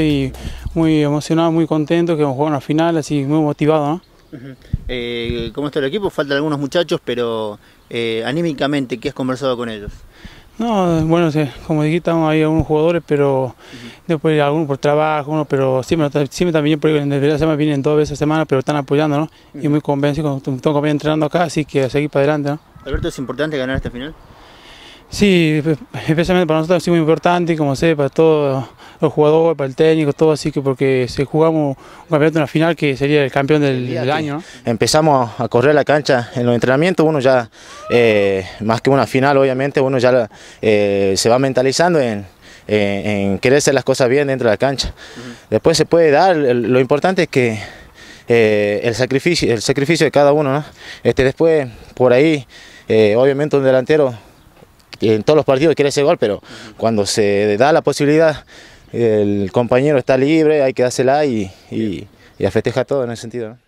y muy emocionado, muy contento que hemos jugado una final, así muy motivado. ¿no? Eh, ¿Cómo está el equipo? Faltan algunos muchachos, pero eh, anímicamente, ¿qué has conversado con ellos? No, bueno, como dijiste, hay algunos jugadores, pero después algunos por trabajo, pero siempre, siempre también porque en la semana vienen dos veces a semana, pero están apoyando, ¿no? Y muy convencido, tengo que entrenando acá, así que seguir para adelante, ¿no? Alberto, ¿es importante ganar esta final? Sí, pues, especialmente para nosotros es muy importante, como sé, para todo los jugadores, para el técnico, todo así que porque se jugamos un campeonato en la final que sería el campeón del, año. Empezamos a correr la cancha en los entrenamientos, uno ya, eh, más que una final obviamente, uno ya eh, se va mentalizando en, en, querer hacer las cosas bien dentro de la cancha. Después se puede dar, lo importante es que eh, el, sacrificio, el sacrificio de cada uno, ¿no? Este, después por ahí, obviamente un delantero en todos los partidos quiere ese gol, pero cuando se da la posibilidad el compañero está libre, hay que dársela y, y, y a todo en ese sentido.